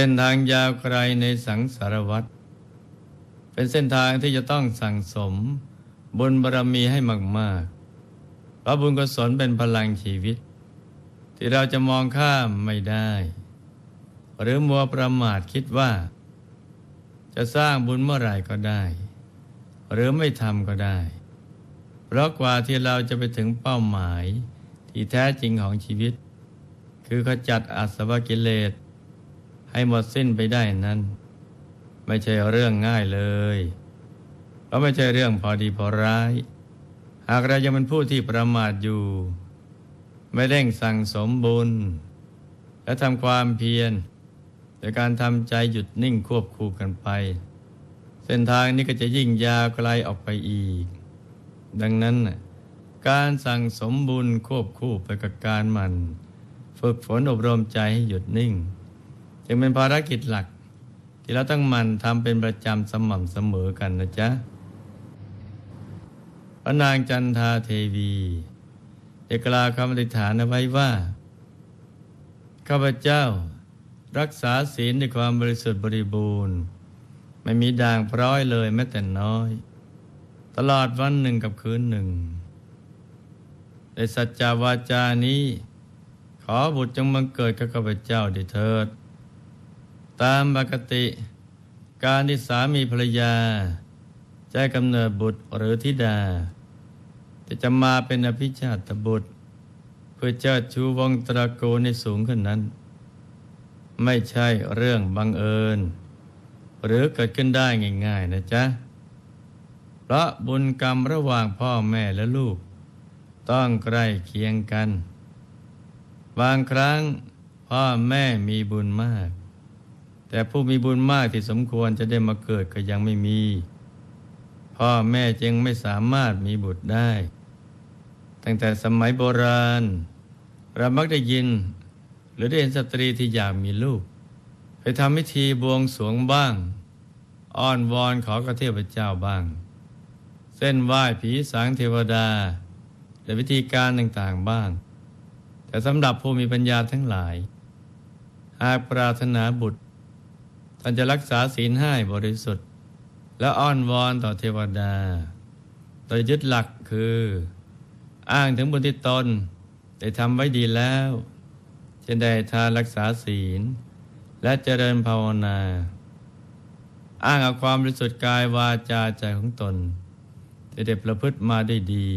เส้นทางยาวไกลในสังสารวัตรเป็นเส้นทางที่จะต้องสั่งสม บุญบารรมีให้มากๆเพราะบุญกุศลเป็นพลังชีวิต ที่เราจะมองข้ามไม่ได้ หรือมัวประมาทคิดว่า จะสร้างบุญเมื่อไหร่ก็ได้ หรือไม่ทำก็ได้ เพราะกว่าที่เราจะไปถึงเป้าหมายที่แท้จริงของชีวิต คือขจัดอสวกิเลสให้หมดสิ้นไปได้นั้น ไม่ใช่เรื่องง่ายเลยเพราะไม่ใช่เรื่องพอดีพอร้ายหากเรายังเป็นผู้ที่ประมาทอยู่ ไม่เร่งสั่งสมบุญ และทำความเพียรโดยการทำใจหยุดนิ่งควบคู่กันไป เส้นทางนี้ก็จะยิ่งยาวไกลออกไปอีก ดังนั้นการสั่งสมบุญ ควบคู่ไปกับการมันฝึกฝนอบรมใจให้หยุดนิ่งจึงเป็นภารกิจหลักที่เราต้องมันทำเป็นประจำสม่ำเสมอกันนะจ๊ะพระนางจันทาเทวีเอกลาคำอธิษฐานเอาไว้ว่า ข้าพเจ้า รักษาศีลในความบริสุทธิ์บริบูรณ์ ไม่มีด่างพร้อยเลยแม้แต่น้อย ตลอดวันหนึ่งกับคืนหนึ่ง ในสัจจาวาจานี้ ขอบุตรจงมังเกิดกับข้าพเจ้าดิเถิดตามปกติการที่สามีภรรยาจะกำเนิดบุตรหรือธิดา จะจะมาเป็นอภิชาตบุตรเพื่อเจ้าชูวงตระกูในสูงขึ้นนั้น ไม่ใช่เรื่องบังเอิญ หรือเกิดขึ้นได้ง่าย ๆนะจ๊ะ เพราะบุญกรรมระหว่างพ่อแม่และลูก ต้องใกล้เคียงกัน บางครั้งพ่อแม่มีบุญมากแต่ผู้มีบุญมากที่สมควรจะได้มาเกิดก็ยังไม่มี พ่อแม่จึงไม่สามารถมีบุตรได้ ตั้งแต่สมัยโบราณเรามักได้ยิน หรือได้เห็นสตรีที่อยากมีลูกไปทำพิธีบวงสวงบ้าง อ้อนวอนขอกระเทพเจ้าบ้าง เส้นไหว้ผีสางเทวดาและวิธีการต่างๆบ้างแต่สำหรับผู้มีปัญญาทั้งหลายหากปรารถนาบุตรท่านจะรักษาศีลให้บริสุทธิ์ และอ้อนวอนต่อเทวดาโดยยึดหลักคือ อ้างถึงบุญที่ตน ได้ทำไว้ดีแล้ว เช่นได้ทานรักษาศีล และเจริญภาวนา อ้างเอาความบริสุทธิ์กายวาจาใจของตนที่ได้ประพฤติมาได้ดี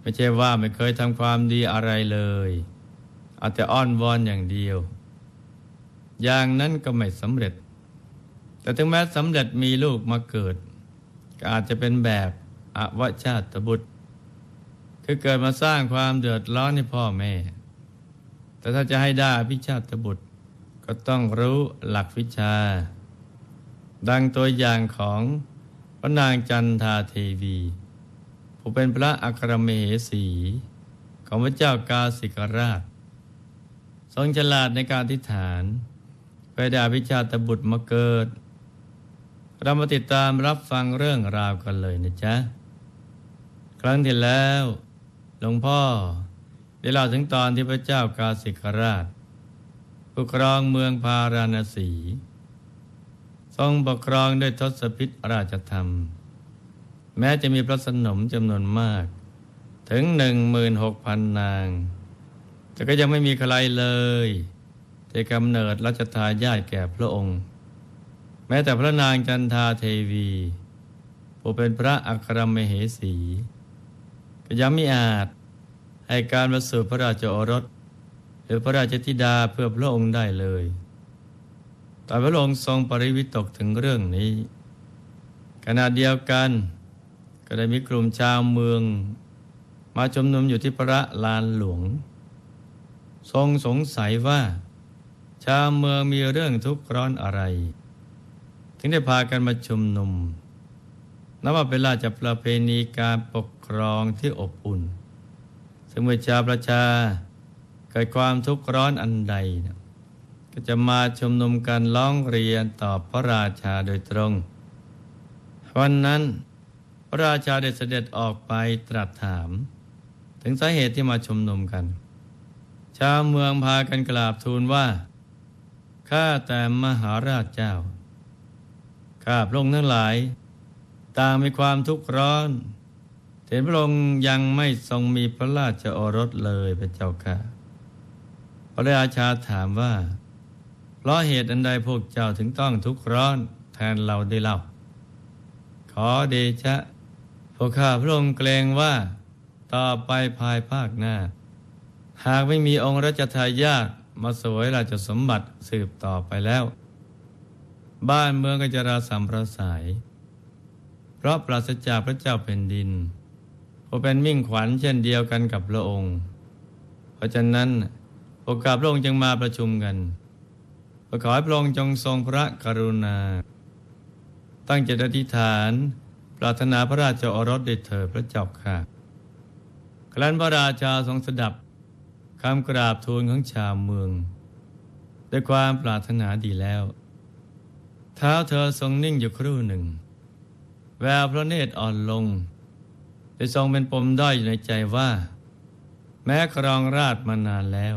ไม่ใช่ว่าไม่เคยทำความดีอะไรเลย อาจจะอ้อนวอนอย่างเดียวอย่างนั้นก็ไม่สำเร็จ แต่ถึงแม้สำเร็จมีลูกมาเกิด ก็อาจจะเป็นแบบอวชาตบุตร คือเกิดมาสร้างความเดือดร้อนให้พ่อแม่ แต่ถ้าจะให้ได้พิชาตบุตรก็ต้องรู้หลักวิชา ดังตัวอย่างของพระนางจันทาเทวี ผู้เป็นพระอัครมเหสี ของพระเจ้ากาสิกราช ทรงฉลาดในการทิฏฐานไปดาวิชาตบุตรมาเกิด เรามาติดตามรับฟังเรื่องราวกันเลยนะจ๊ะ ครั้งที่แล้ว หลวงพ่อได้เล่าถึงตอนที่พระเจ้ากาสิกราชปกครองเมืองพาราณสี ทรงปกครองด้วยทศพิษราชธรรม แม้จะมีพระสนมจำนวนมาก ถึงหนึ่งหมื่นหกพันนาง แต่ก็ยังไม่มีใครเลยจะกำเนิดรัชทายาทแก่พระองค์ แม้แต่พระนางจันทาเทวี ผู้เป็นพระอัครมเหสี ก็ยังไม่อาจ ให้การประสูติพระราชโอรส หรือพระราชธิดาเพื่อพระองค์ได้เลย แต่พระองค์ทรงปริวิตกถึงเรื่องนี้ ขณะเดียวกันก็ได้มีกลุ่มชาวเมือง มาจมนุมอยู่ที่พระลานหลวง ทรงสงสัยว่าชาวเมืองมีเรื่องทุกข์ร้อนอะไร ถึงได้พากันมาชุมนุมนับว่าเป็นราชประเพณีการปกครองที่อบอุ่นซึ่งเมื่อชาวประชาเกิดความทุกข์ร้อนอันใดนะก็จะมาชุมนุมกันร้องเรียนต่อพระราชาโดยตรง วันนั้นพระราชาได้เสด็จออกไปตรัสถาม ถึงสาเหตุที่มาชุมนุมกัน ชาวเมืองพากันกราบทูลว่าข้าแต่มหาราชเจ้า ข้าพระองค์ทั้งหลายต่างมีความทุกข์ร้อน เห็นพระองค์ยังไม่ทรงมีพระราชโอรสเลยพระเจ้าค่ะพระราชาถามว่าเพราะเหตุอันใดพวกเจ้าถึงต้องทุกข์ร้อนแทนเราได้เล่า ขอเดชะ พวกข้าพระองค์เกรงว่า ต่อไปภายภาคหน้า หากไม่มีองค์รัชทายาทมาสวยราชสมบัติสืบต่อไปแล้ว บ้านเมืองก็จะราสัมประสายเพราะปราศจากพระเจ้าแผ่นดินก็เป็นมิ่งขวัญเช่นเดียวกันกับพระองค์ เพราะฉะนั้นโอกาสพระองค์จึงมาประชุมกันขอให้พระองค์จงทรงพระกรุณา ตั้งจตอธิษฐาน ปรารถนาพระราชโอรสเดชเถิดพระเจ้าค่ะครั้นพระราชาทรงสดับคำกราบทูลของชาวเมือง ด้วยความปรารถนาดีแล้ว เท้าเธอทรงนิ่งอยู่ครู่หนึ่ง แววพระเนตรอ่อนลงได้ทรงเป็นปมด้อยอยู่ในใจว่า แม้ครองราชมานานแล้ว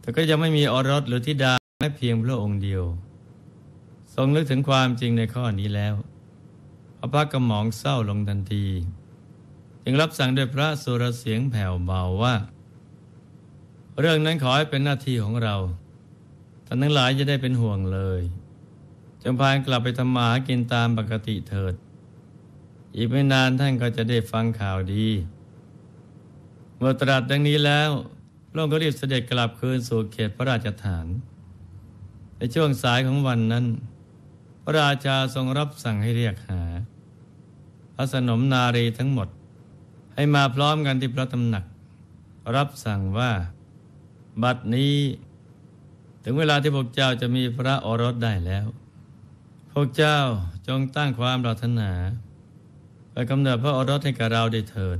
แต่ก็ยังไม่มีอรรถหรือธิดาแม้เพียงพระองค์เดียว ทรงนึกถึงความจริงในข้อนี้แล้วอรักกระหมองเศร้าลงทันที จึงรับสั่งด้วยพระสุรเสียงแผ่วเบาว่าเรื่องนั้นขอให้เป็นหน้าที่ของเราท่านทั้งหลายจะได้เป็นห่วงเลยจงพานกลับไปทำมากินตามปกติเถิด อีกไม่นานท่านก็จะได้ฟังข่าวดี เมื่อตรัสดังนี้แล้วพระองค์ก็รีบเสด็จกลับคืนสู่เขตพระราชฐาน ในช่วงสายของวันนั้น พระราชาทรงรับสั่งให้เรียกหา พระสนมนารีทั้งหมด ให้มาพร้อมกันที่พระตำหนัก รับสั่งว่าบัดนี้ถึงเวลาที่พวกเจ้าจะมีพระอรสได้แล้ว พวกเจ้าจงตั้งความปรารถนาไปกำเนิดพระอรสให้กับเราได้เถิด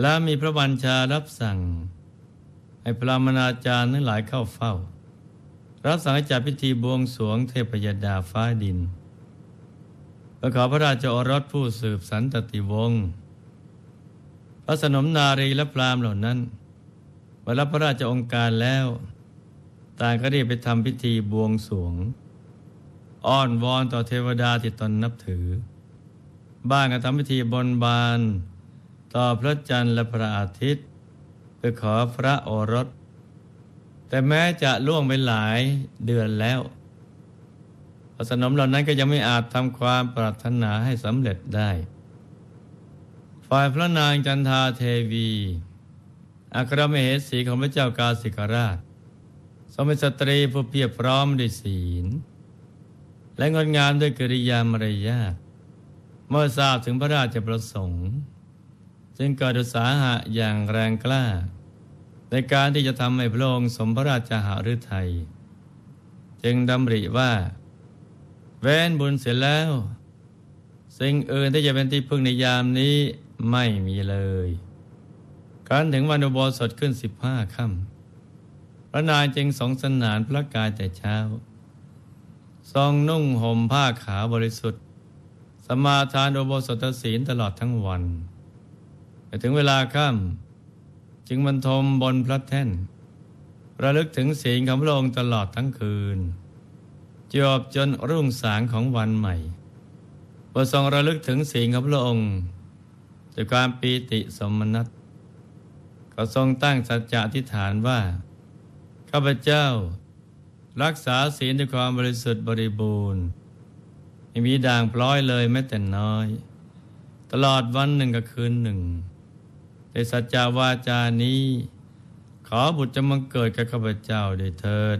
และมีพระบัญชารับสั่ง ให้พระมนาจารย์นั้นหลายเข้าเฝ้ารับสั่งให้จัดพิธีบวงสรวงเทพยดาฟ้าดินประขอพระราชโอรสผู้สืบสันตติวงศ์พระสนมนารีและพรามเหล่านั้นมารับพระราชองค์การแล้ว ต่างก็รีบไปทำพิธีบวงสวง อ้อนวอนต่อเทวดาที่ตนนับถือ บ้างก็ทำพิธีบนบาน ต่อพระจันทร์และพระอาทิตย์ เพื่อขอพระโอรส แต่แม้จะล่วงไปหลายเดือนแล้วพระสนมเหล่านั้นก็ยังไม่อาจทำความปรารถนาให้สำเร็จได้ ฝ่ายพระนางจันทาเทวีอัครมเหสีของพระเจ้ากาสิกราชทรงเป็นสตรีผู้เพียบพร้อมด้วยศีล และงดงามด้วยกิริยามารยาทเมื่อทราบถึงพระราชประสงค์จึงเกิดอุตสาหะอย่างแรงกล้า ในการที่จะทำให้พระองค์สมพระราชาหฤทัยจึงดำริว่าแว้นบุญเสร็จแล้วสิ่งอื่นที่จะเป็นที่พึ่งในยามนี้ไม่มีเลยารันถึงวันอุโบสถขึ้นสิบห้าค่ำ พระนายจึงสองสนานพระกายแต่เช้า ทรงนุ่งห่มผ้าขาวบริสุทธิ์ สมาทานอุโบสถศีลตลอดทั้งวันแต่ถึงเวลาค่ำ จึงบรรทมบนพระแท่น ระลึกถึงศีลของพระองค์ตลอดทั้งคืนจบจนรุ่งสางของวันใหม่พอทรงระลึกถึงศีลของพระองค์ ด้วยการปีติสมนัตก็ทรงตั้งสัจจะอธิษฐานว่า ข้าพเจ้า รักษาศีลด้วยความบริสุทธิ์บริบูรณ์ ไม่มีด่างพร้อยเลยแม้แต่น้อย ตลอดวันหนึ่งกับคืนหนึ่งในสัจจาวาจานี้ ขอบุตรจะมังเกิดกับข้าพเจ้าด้วยเถิด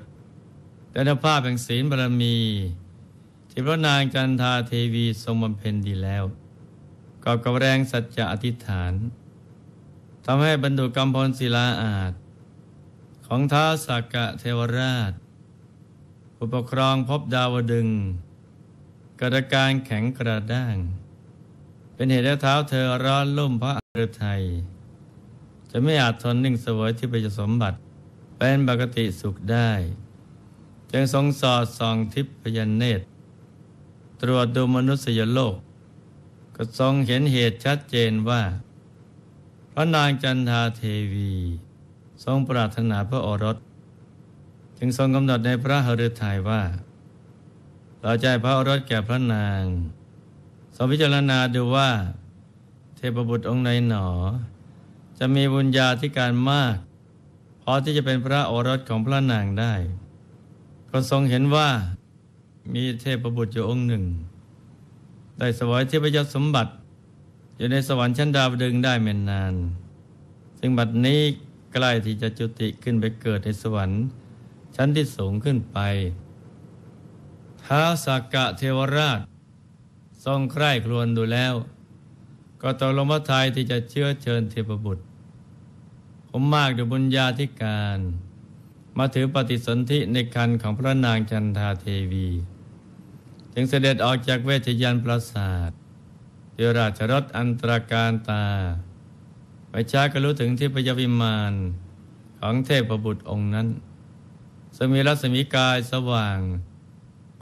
แต่นภาพแห่งศีลบารมี ที่พระนางจันทาเทวีทรงบำเพ็ญดีแล้วก็กับแรงสัจจะอธิษฐานทำให้บรรดุกรรมพลศิลาอาจ ของท้าสักกะเทวราชอุปครองพบดาวดึง กระการแข็งกระด้าง เป็นเหตุให้เท้าเธอร้อนลุ่มพระอรไทยจะไม่อาจทนนิ่งเสวยที่ไปจะสมบัติ เป็นปกติสุขได้ จึงทรงสอดส่องทิพยเนตร ตรวจดูมนุษยโลก ก็ทรงเห็นเหตุชัดเจนว่าพระนางจันทาเทวี ทรงปรารถนาพระโอรสจึงทรงกำหนดในพระหฤทัยว่า เราใจพระโอรสแก่พระนาง ทรงพิจารณาดูว่าเทพบุตรองค์ไหนหนอ จะมีบุญญาธิการมากพอที่จะเป็นพระโอรสของพระนางได้ ก็ทรงเห็นว่ามีเทพบุตรอยู่องค์หนึ่งได้สวยเทพยศสมบัติอยู่ในสวรรค์ชั้นดาวดึงได้เม่นาน ซึ่งบัดนี้ใกล้ที่จะจุติขึ้นไปเกิดในสวรรค์ ชั้นที่สูงขึ้นไป ท้าสักกะเทวราชทรงใคร่ครวญดูแล้ว ก็ตกลงพระทัยที่จะเชื้อเชิญเทพบุตร ผมมากดูบุญญาธิการ มาถือปฏิสนธิในคันของพระนางจันทาเทวีจึงเสด็จออกจากเวชยันปราสาทดือราชรถอันตรการตาไปช้าก็รู้ถึงที่พยวิมานของเทพบุตรองค์นั้นสมีรัศมีกายสว่าง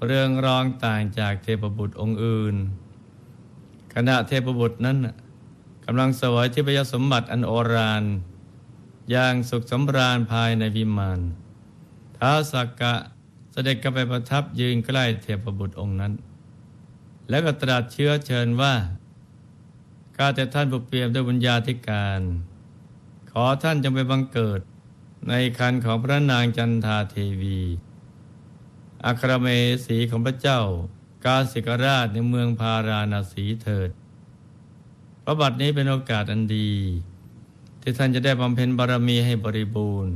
เรืองรองต่างจากเทพบุตรองค์อื่นขณะเทพบุตรนั้นกำลังสวยที่พยสมบัติอันโอรานอย่างสุขสำราญภายในวิมานท้าสักกะเสด็จกลับไปประทับยืนใกล้เทพบุตรองค์นั้น แล้วก็ตรัสเชื้อเชิญว่าข้าแต่ท่านผู้เปรียมด้วยบุญญาธิการ ขอท่านจงไปบังเกิดในคันของพระนางจันทาเทวี อัครเมสีของพระเจ้า กาสิกราชในเมืองพาราณสีเถิดพระบัตรนี้เป็นโอกาสอันดี ที่ท่านจะได้บำเพ็ญบารมีให้บริบูรณ์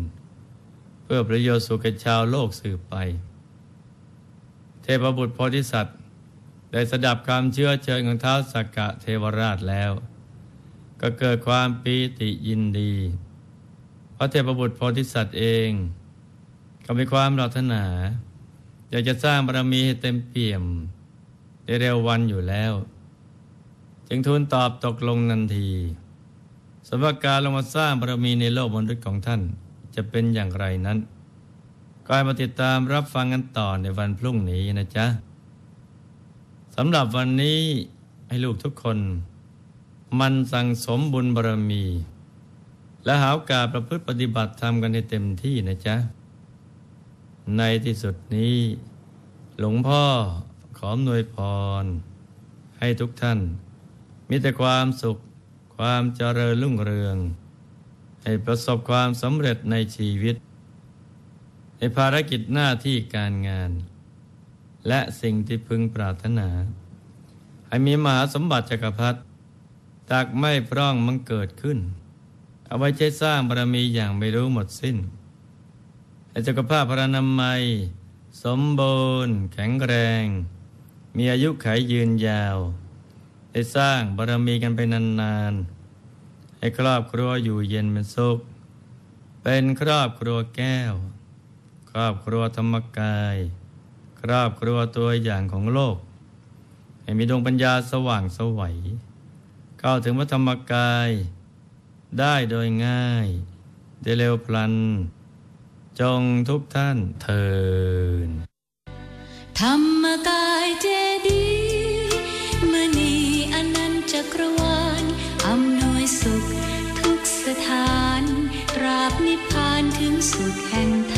เพื่อประโยชน์สุขแก่ชาวโลกสืบไป เทพบุตรโพธิสัตวได้สดับคำเชื่อเชิญของเท้าสักกะเทวราชแล้ว ก็เกิดความปีติยินดี พระเทพบุตรโพธิสัตว์เอง ก็มีความปรารถนาอยากจะสร้างบารมีให้เต็มเปี่ยมในเร็ววันอยู่แล้ว จึงทูลตอบตกลงนันทีสำหรับการลงมาสร้างบารมีในโลกมนุษย์ของท่าน จะเป็นอย่างไรนั้น ก็ให้มาติดตามรับฟังกันต่อในวันพรุ่งนี้นะจ๊ะสำหรับวันนี้ให้ลูกทุกคน มันสั่งสมบุญบารมี และหาวกาประพฤติปฏิบัติทำกันให้เต็มที่นะจ๊ะ ในที่สุดนี้ หลวงพ่อขอมนวยพร ให้ทุกท่าน มีแต่ความสุขความเจริญรุ่งเรือง ให้ประสบความสำเร็จในชีวิต ในภารกิจหน้าที่การงานและสิ่งที่พึงปรารถนาให้มีมหาสมบัติจักรพรรดิจากไม่พร่องมันเกิดขึ้นเอาไว้ใช้สร้างบารมีอย่างไม่รู้หมดสิ้นให้ักรภาพพระนามัยสมบูรณ์ แข็งแรง มีอายุขยยืนยาวได้สร้างบารมีกันไปนานๆให้ครอบครัวอยู่เย็นเป็นสุขเป็นครอบครัวแก้ว ครอบครัวธรรมกายครอบครัวตัวอย่างของโลก ให้มีดวงปัญญาสว่างสวัยเข้าถึงพระธรรมกาย ได้โดยง่ายได้เร็วพลัน จงทุกท่านเทินธรรมกายเจดีมือนีอนันจักรวาลอำนวยสุขทุกสถานตราบนิพพานถึงสุขแห่งธรรม